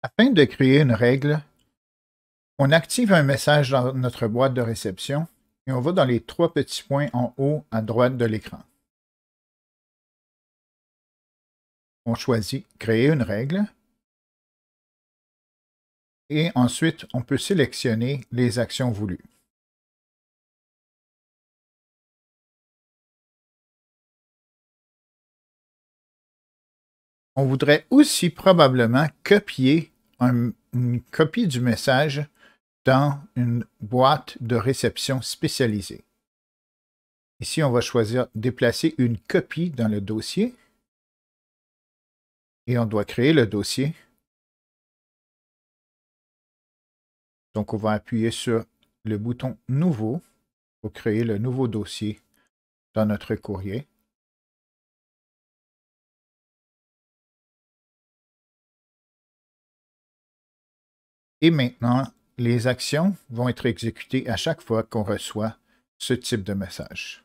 Afin de créer une règle, on active un message dans notre boîte de réception et on va dans les trois petits points en haut à droite de l'écran. On choisit Créer une règle et ensuite on peut sélectionner les actions voulues. on voudrait aussi probablement copier une copie du message dans une boîte de réception spécialisée. Ici, on va choisir déplacer une copie dans le dossier et on doit créer le dossier. Donc, on va appuyer sur le bouton Nouveau pour créer le nouveau dossier dans notre courrier. Et maintenant, les actions vont être exécutées à chaque fois qu'on reçoit ce type de message.